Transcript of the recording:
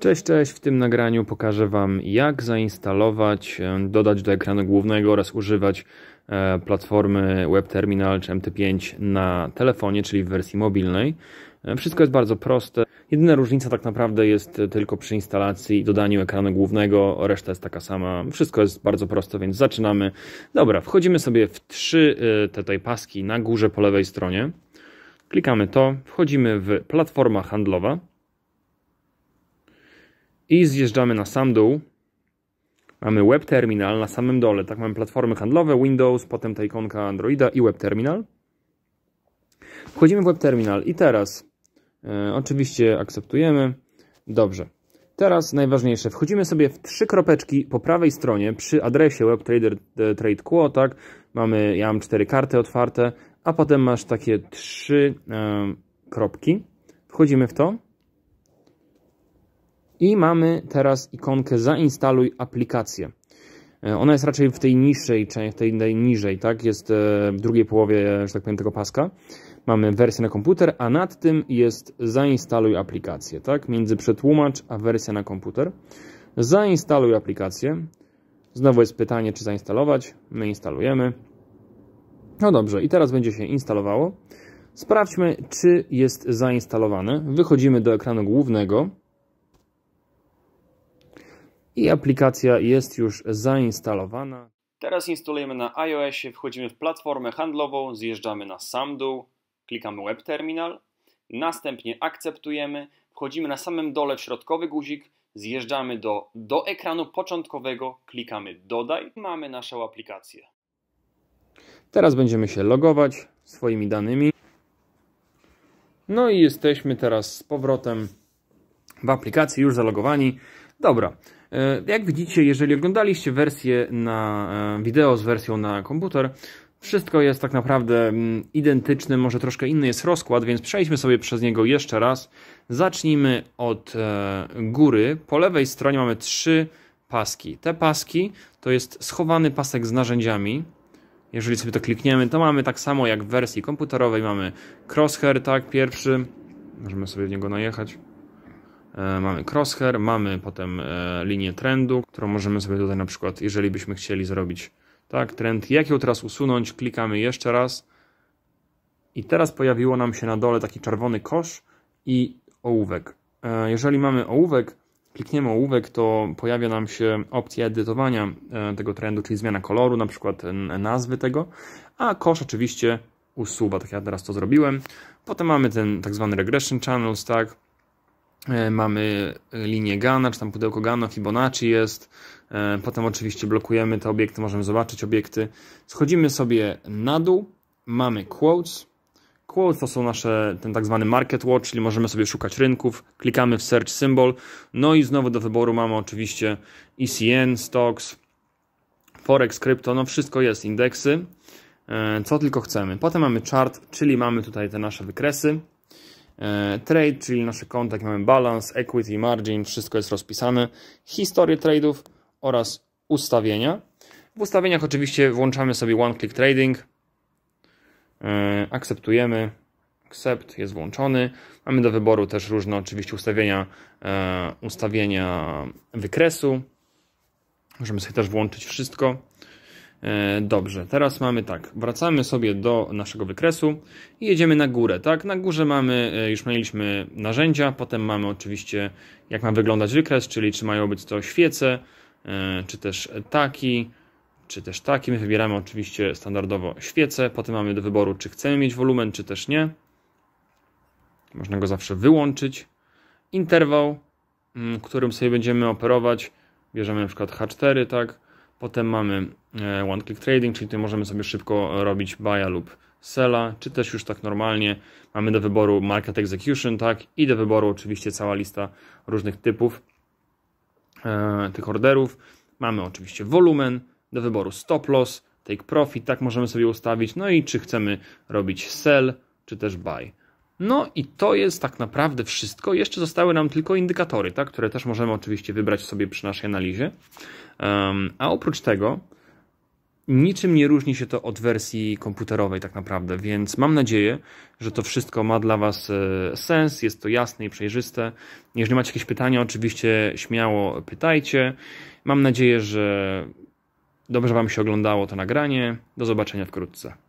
Cześć, cześć. W tym nagraniu pokażę Wam jak zainstalować, e, dodać do ekranu głównego oraz używać e, platformy WebTerminal czy MT5 na telefonie, czyli w wersji mobilnej. E, wszystko jest bardzo proste. Jedyna różnica tak naprawdę jest tylko przy instalacji i dodaniu ekranu głównego, reszta jest taka sama. Wszystko jest bardzo proste, więc zaczynamy. Dobra, wchodzimy sobie w trzy te paski na górze po lewej stronie. Klikamy to, wchodzimy w platforma handlowa i zjeżdżamy na sam dół. Mamy web terminal na samym dole. Tak mamy platformy handlowe, Windows, potem ta ikonka Androida i web terminal. Wchodzimy w web terminal i teraz e, oczywiście akceptujemy. Dobrze. Teraz najważniejsze. Wchodzimy sobie w trzy kropeczki po prawej stronie przy adresie WebTrader e, Trade Quo, tak? Mamy, ja mam cztery karty otwarte, a potem masz takie trzy e, kropki. Wchodzimy w to. I mamy teraz ikonkę zainstaluj aplikację. E, ona jest raczej w tej niższej części, tej, niżej, tak? Jest e, w drugiej połowie, e, że tak powiem, tego paska. Mamy wersję na komputer, a nad tym jest zainstaluj aplikację, tak? Między przetłumacz a wersja na komputer. Zainstaluj aplikację. Znowu jest pytanie, czy zainstalować. My instalujemy. No dobrze, i teraz będzie się instalowało. Sprawdźmy, czy jest zainstalowane. Wychodzimy do ekranu głównego i aplikacja jest już zainstalowana. Teraz instalujemy na iOSie, wchodzimy w platformę handlową, zjeżdżamy na sam dół, klikamy Web Terminal, następnie akceptujemy, wchodzimy na samym dole w środkowy guzik, zjeżdżamy do, do ekranu początkowego, klikamy Dodaj, mamy naszą aplikację. Teraz będziemy się logować swoimi danymi. No i jesteśmy teraz z powrotem w aplikacji, już zalogowani. Dobra, e, jak widzicie, jeżeli oglądaliście wersję na e, wideo z wersją na komputer, wszystko jest tak naprawdę mm, identyczne, może troszkę inny jest rozkład, więc przejdźmy sobie przez niego jeszcze raz. Zacznijmy od e, góry. Po lewej stronie mamy trzy paski. Te paski to jest schowany pasek z narzędziami. Jeżeli sobie to klikniemy, to mamy tak samo jak w wersji komputerowej. Mamy crosshair, tak, pierwszy. Możemy sobie w niego najechać. E, mamy crosshair, mamy potem e, linię trendu, którą możemy sobie tutaj na przykład, jeżeli byśmy chcieli zrobić tak, trend, jak ją teraz usunąć, klikamy jeszcze raz i teraz pojawiło nam się na dole taki czerwony kosz i ołówek. E, jeżeli mamy ołówek, klikniemy ołówek, to pojawia nam się opcja edytowania tego trendu, czyli zmiana koloru, na przykład nazwy tego, a kosz oczywiście usuwa, tak ja teraz to zrobiłem. Potem mamy ten tak zwany regression channels, tak, E, mamy e, linię Gana, czy tam pudełko Gana, Fibonacci jest. E, potem oczywiście blokujemy te obiekty, możemy zobaczyć obiekty. Schodzimy sobie na dół, mamy quotes. Quotes to są nasze, ten tak zwany market watch, czyli możemy sobie szukać rynków. Klikamy w search symbol. No i znowu do wyboru mamy oczywiście ECN, stocks, forex, krypto, no wszystko jest, indeksy, co tylko chcemy. Potem mamy chart, czyli mamy tutaj te nasze wykresy. E, trade, czyli nasze konta, mamy balance, equity, margin, wszystko jest rozpisane, historię trade'ów oraz ustawienia. W ustawieniach oczywiście włączamy sobie one click trading, e, akceptujemy, accept jest włączony, mamy do wyboru też różne oczywiście ustawienia, e, ustawienia wykresu, możemy sobie też włączyć wszystko. E, dobrze, teraz mamy tak, wracamy sobie do naszego wykresu i jedziemy na górę, tak? Na górze mamy, e, już mieliśmy narzędzia, potem mamy oczywiście jak ma wyglądać wykres, czyli czy mają być to świece, e, czy też taki, czy też taki. My wybieramy oczywiście standardowo świece, potem mamy do wyboru, czy chcemy mieć wolumen, czy też nie. Można go zawsze wyłączyć. Interwał, mm, którym sobie będziemy operować, bierzemy na przykład H4, tak? Potem mamy e, one click trading, czyli tutaj możemy sobie szybko robić buya lub sella, czy też już tak normalnie mamy do wyboru market execution, tak, i do wyboru oczywiście cała lista różnych typów e, tych orderów. Mamy oczywiście wolumen, do wyboru stop loss, take profit, tak możemy sobie ustawić, no i czy chcemy robić sell, czy też buy. No i to jest tak naprawdę wszystko. Jeszcze zostały nam tylko indykatory, tak, które też możemy oczywiście wybrać sobie przy naszej analizie. Um, a oprócz tego niczym nie różni się to od wersji komputerowej tak naprawdę, więc mam nadzieję, że to wszystko ma dla Was e, sens, jest to jasne i przejrzyste. Jeżeli macie jakieś pytania, oczywiście śmiało pytajcie. Mam nadzieję, że dobrze Wam się oglądało to nagranie. Do zobaczenia wkrótce.